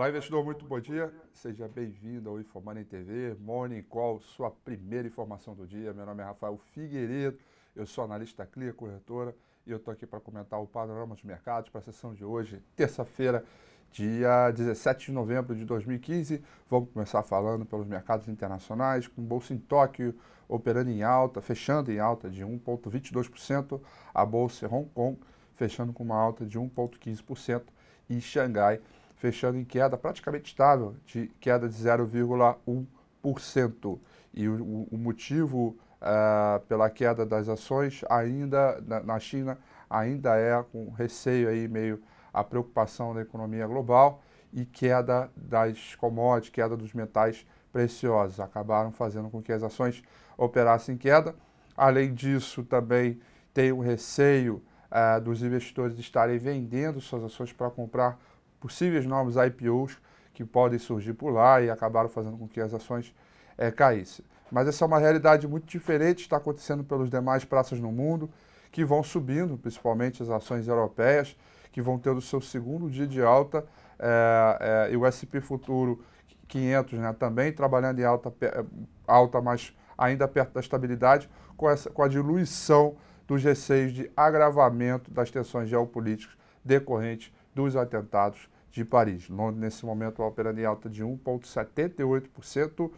Olá, investidor, muito bom dia. Seja bem-vindo ao Informani TV, Morning Call, sua primeira informação do dia. Meu nome é Rafael Figueiredo, eu sou analista Clia Corretora e eu estou aqui para comentar o panorama dos mercados para a sessão de hoje, terça-feira, dia 17 de novembro de 2015. Vamos começar falando pelos mercados internacionais, com bolsa em Tóquio operando em alta, fechando em alta de 1,22%, a bolsa em Hong Kong fechando com uma alta de 1,15% e Xangai fechando em queda praticamente estável, de queda de 0,1%. E o, o motivo uh, pela queda das ações ainda na, na China ainda é com receio aí meio a preocupação da economia global e queda das commodities, queda dos metais preciosos, acabaram fazendo com que as ações operassem em queda. Além disso, também tem o receio uh, dos investidores estarem vendendo suas ações para comprar possíveis novos IPOs que podem surgir por lá e acabaram fazendo com que as ações é, caíssem. Mas essa é uma realidade muito diferente, está acontecendo pelos demais praças no mundo, que vão subindo, principalmente as ações europeias, que vão tendo seu segundo dia de alta, é, é, e o S&P Futuro 500 né, também trabalhando em alta, alta, mas ainda perto da estabilidade, com, essa, com a diluição dos receios de agravamento das tensões geopolíticas decorrentes dos atentados de Paris. Londres, nesse momento, operando em alta de 1,78%,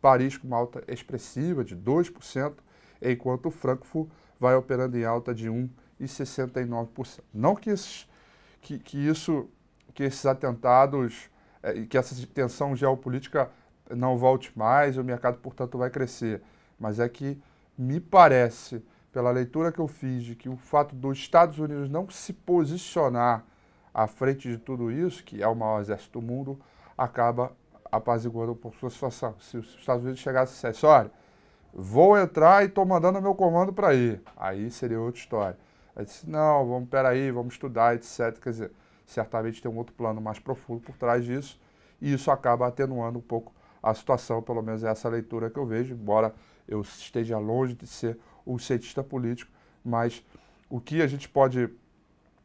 Paris com uma alta expressiva de 2%, enquanto Frankfurt vai operando em alta de 1,69%. Não que, esses, que, que, isso, que esses atentados, eh, que essa tensão geopolítica não volte mais, o mercado, portanto, vai crescer, mas é que me parece, pela leitura que eu fiz, de que o fato dos Estados Unidos não se posicionar à frente de tudo isso, que é o maior exército do mundo, acaba apaziguando um pouco sua situação. Se os Estados Unidos chegassem e dissessem, olha, vou entrar e estou mandando meu comando para aí, aí seria outra história. Aí disse, não, vamos, peraí, vamos estudar, etc. Quer dizer, certamente tem um outro plano mais profundo por trás disso, e isso acaba atenuando um pouco a situação, pelo menos é essa leitura que eu vejo, embora eu esteja longe de ser um cientista político, mas o que a gente pode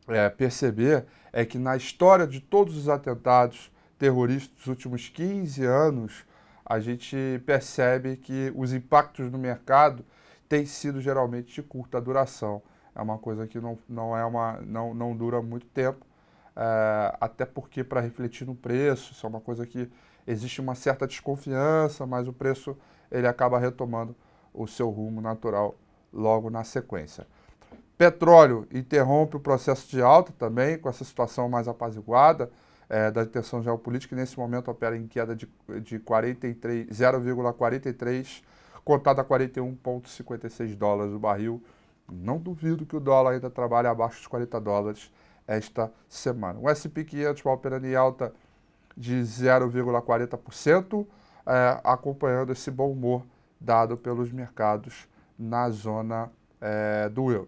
é, perceber é que na história de todos os atentados terroristas dos últimos 15 anos, a gente percebe que os impactos no mercado têm sido geralmente de curta duração. É uma coisa que não, não, é uma, não, não dura muito tempo, é, até porque para refletir no preço, isso é uma coisa que existe uma certa desconfiança, mas o preço ele acaba retomando o seu rumo natural logo na sequência. Petróleo interrompe o processo de alta também, com essa situação mais apaziguada é, da tensão geopolítica, nesse momento opera em queda de, de 0,43, cotada a 41,56 dólares o barril. Não duvido que o dólar ainda trabalhe abaixo dos 40 dólares esta semana. O S&P 500 vai operando em alta de 0,40%, é, acompanhando esse bom humor dado pelos mercados na zona é, do euro.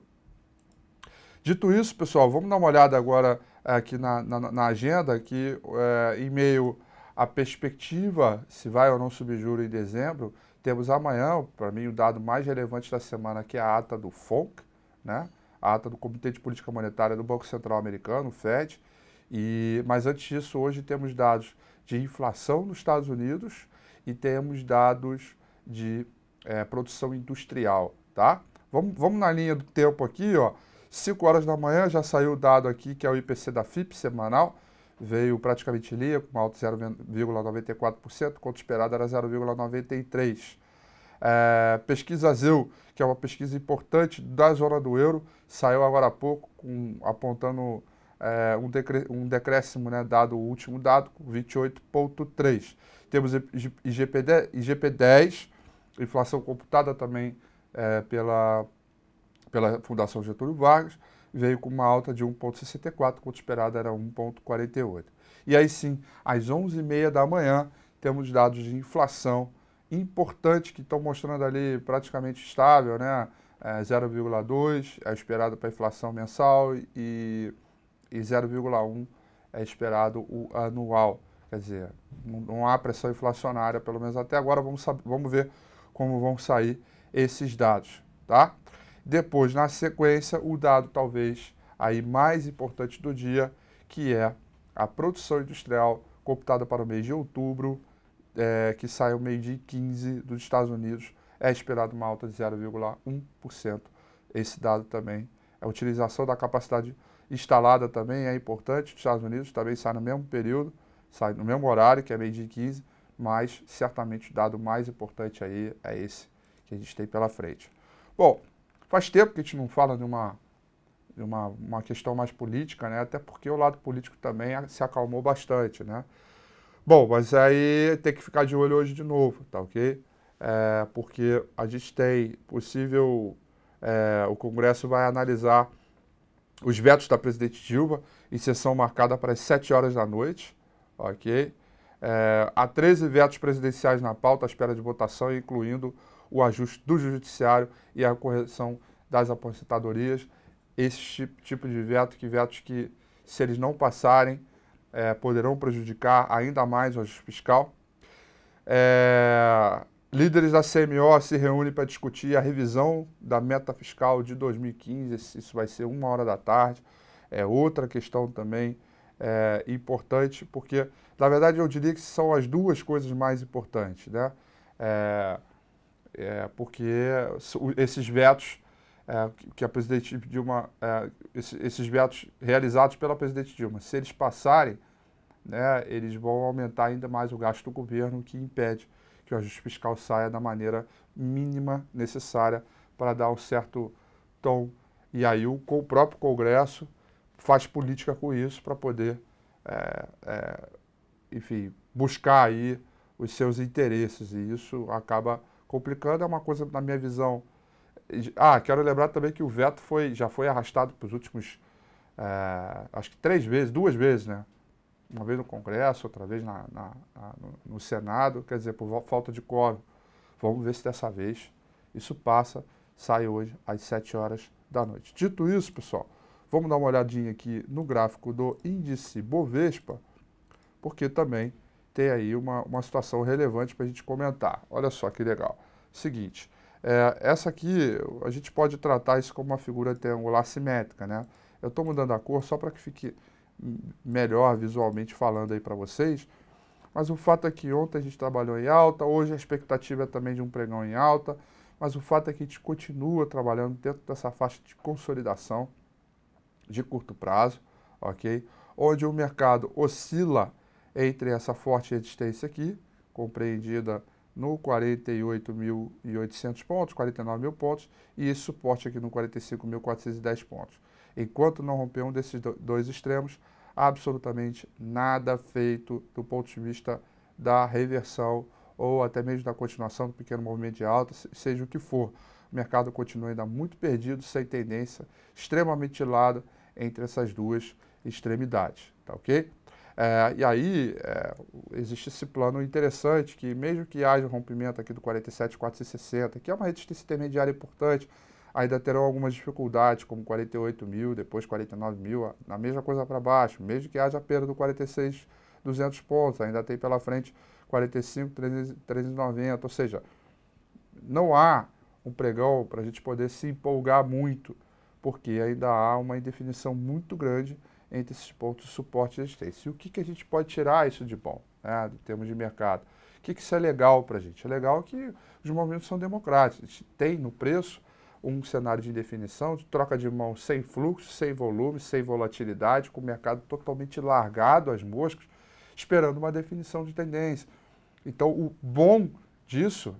Dito isso, pessoal, vamos dar uma olhada agora eh, aqui na, na, na agenda, que é, em meio à perspectiva se vai ou não subir juro em dezembro, temos amanhã, para mim, o dado mais relevante da semana, que é a ata do FONC, né? a ata do Comitê de Política Monetária do Banco Central Americano, o FED. E, mas antes disso, hoje temos dados de inflação nos Estados Unidos e temos dados de é, produção industrial, tá? Vamos, vamos na linha do tempo aqui, ó. 5 horas da manhã já saiu o dado aqui, que é o IPC da FIP semanal, veio praticamente lia, com alto 0,94%, quanto esperado era 0,93%. É, pesquisa ZEU, que é uma pesquisa importante da zona do euro, saiu agora há pouco com, apontando é, um, um decréscimo, né, dado o último dado, 28,3%. Temos IGP-10, IGP inflação computada também é, pela, pela Fundação Getúlio Vargas, veio com uma alta de 1,64, quanto esperado era 1,48. E aí sim, às 11h30 da manhã, temos dados de inflação importante que estão mostrando ali praticamente estável, né? É 0,2 é esperado para a inflação mensal e, e 0,1 é esperado o anual. Quer dizer, não, há pressão inflacionária, pelo menos até agora. Vamos, vamos ver como vão sair esses dados, tá? Depois, na sequência, o dado talvez aí mais importante do dia, que é a produção industrial computada para o mês de outubro, é, que sai o meio-dia 15 dos Estados Unidos, é esperado uma alta de 0,1%. Esse dado também, a utilização da capacidade instalada também é importante, os Estados Unidos também sai no mesmo período, sai no mesmo horário, que é meio-dia 15, mas certamente o dado mais importante aí é esse que a gente tem pela frente. Bom, Faz tempo que a gente não fala de uma, de uma, uma questão mais política, né? Até porque o lado político também se acalmou bastante, né? Bom, mas aí tem que ficar de olho hoje de novo, tá ok? É, porque a gente tem possível. É, o Congresso vai analisar os vetos da presidente Dilma em sessão marcada para as 7 horas da noite, ok? É, há 13 vetos presidenciais na pauta à espera de votação, incluindo o ajuste do judiciário e a correção das aposentadorias. Esse tipo, de veto, que vetos que, se eles não passarem, é, poderão prejudicar ainda mais o ajuste fiscal. É, líderes da CMO se reúnem para discutir a revisão da meta fiscal de 2015. Isso vai ser uma hora da tarde. É outra questão também é, importante, porque, na verdade, eu diria que são as duas coisas mais importantes. Né? É, é, porque esses vetos é, que a presidente Dilma, é, esses vetos realizados pela presidente Dilma, se eles passarem, né, eles vão aumentar ainda mais o gasto do governo, que impede que o ajuste fiscal saia da maneira mínima necessária para dar um certo tom. E aí o, o próprio Congresso faz política com isso para poder, é, é, enfim, buscar aí os seus interesses. E isso acaba Complicando é uma coisa, na minha visão. Ah, quero lembrar também que o veto foi, já foi arrastado para os últimos, é, acho que três vezes, duas vezes, né? Uma vez no Congresso, outra vez na, na, na, no Senado, quer dizer, por falta de coro Vamos ver se dessa vez isso passa, sai hoje às 7 horas da noite. Dito isso, pessoal, vamos dar uma olhadinha aqui no gráfico do índice Bovespa, porque também tem aí uma, uma situação relevante para a gente comentar. Olha só que legal. Seguinte, é, essa aqui, a gente pode tratar isso como uma figura triangular simétrica, né? Eu estou mudando a cor só para que fique melhor visualmente falando aí para vocês, mas o fato é que ontem a gente trabalhou em alta, hoje a expectativa é também de um pregão em alta, mas o fato é que a gente continua trabalhando dentro dessa faixa de consolidação de curto prazo, ok? Onde o mercado oscila entre essa forte resistência aqui, compreendida no 48.800 pontos, 49 mil pontos, e esse suporte aqui no 45.410 pontos. Enquanto não romper um desses dois extremos, absolutamente nada feito do ponto de vista da reversão ou até mesmo da continuação do pequeno movimento de alta, seja o que for. O mercado continua ainda muito perdido, sem tendência, extremamente lado entre essas duas extremidades, tá ok? É, e aí é, existe esse plano interessante que, mesmo que haja um rompimento aqui do 47, 460, que é uma resistência intermediária importante, ainda terão algumas dificuldades, como 48 mil, depois 49 mil, na mesma coisa para baixo, mesmo que haja perda do 46, 200 pontos, ainda tem pela frente 45, 390, ou seja, não há um pregão para a gente poder se empolgar muito, porque ainda há uma indefinição muito grande entre esses pontos suporte e resistência. E o que, que a gente pode tirar isso de bom, né, em termos de mercado? O que, que isso é legal para a gente? É legal que os movimentos são democráticos. A gente tem no preço um cenário de indefinição, de troca de mão sem fluxo, sem volume, sem volatilidade, com o mercado totalmente largado às moscas, esperando uma definição de tendência. Então, o bom disso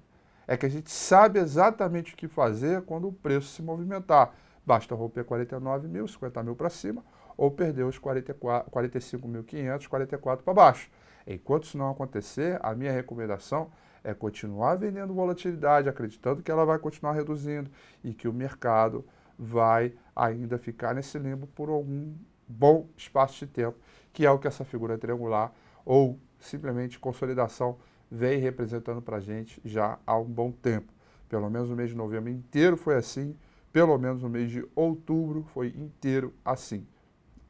é que a gente sabe exatamente o que fazer quando o preço se movimentar. Basta romper 49 mil, 50 mil para cima, ou perder os 45.500, 44 para baixo. Enquanto isso não acontecer, a minha recomendação é continuar vendendo volatilidade, acreditando que ela vai continuar reduzindo e que o mercado vai ainda ficar nesse limbo por algum bom espaço de tempo, que é o que essa figura triangular ou simplesmente consolidação vem representando para a gente já há um bom tempo. Pelo menos o mês de novembro inteiro foi assim, pelo menos o mês de outubro foi inteiro assim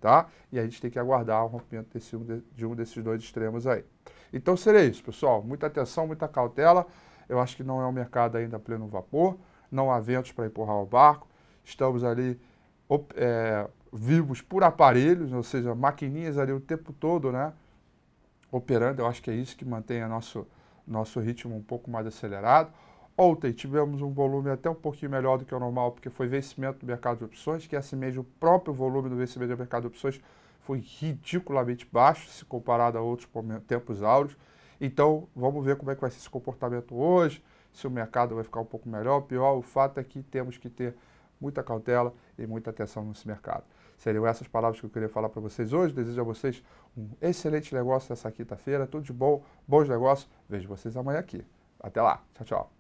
tá? E a gente tem que aguardar o rompimento desse, de um desses dois extremos aí. Então seria isso, pessoal. Muita atenção, muita cautela. Eu acho que não é um mercado ainda pleno vapor, não há ventos para empurrar o barco. Estamos ali é, vivos por aparelhos, ou seja, maquininhas ali o tempo todo, né? Operando. Eu acho que é isso que mantém o nosso, nosso ritmo um pouco mais acelerado. Ontem tivemos um volume até um pouquinho melhor do que o normal, porque foi vencimento do mercado de opções, que assim mesmo o próprio volume do vencimento do mercado de opções foi ridiculamente baixo se comparado a outros tempos áureos. Então, vamos ver como é que vai ser esse comportamento hoje, se o mercado vai ficar um pouco melhor ou pior. O fato é que temos que ter muita cautela e muita atenção nesse mercado. Seriam essas palavras que eu queria falar para vocês hoje. Desejo a vocês um excelente negócio nessa quinta-feira. Tudo de bom, bons negócios. Vejo vocês amanhã aqui. Até lá. Tchau, tchau.